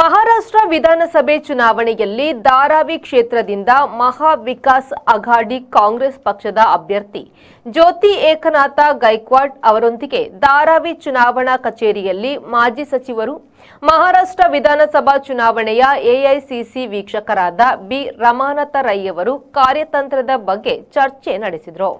ಮಹಾರಾಷ್ಟ್ರ ವಿಧಾನಸಭೆ ಚುನಾವಣೆಯಲ್ಲಿ ಧಾರಾವಿ ಕ್ಷೇತ್ರದಿಂದ ಮಹಾ ವಿಕಾಸ್ ಅಘಾಡಿ ಕಾಂಗ್ರೆಸ್ ಪಕ್ಷದ ಅಭ್ಯರ್ಥಿ ಜ್ಯೋತಿ ಏಕನಾಥ ಗೈಕ್ವಾಡ್ ಅವರೊಂದಿಗೆ ಧಾರಾವಿ ಚುನಾವಣಾ ಕಚೇರಿಯಲ್ಲಿ ಮಾಜಿ ಸಚಿವರು ಮಹಾರಾಷ್ಟ್ರ ವಿಧಾನಸಭಾ ಚುನಾವಣೆಯ ಎಐಸಿಸಿ ವೀಕ್ಷಕರಾದ ಬಿ ರಮಾನಾಥ ರೈ ಅವರು ಕಾರ್ಯತಂತ್ರದ ಬಗ್ಗೆ ಚರ್ಚೆ ನಡೆಸಿದರು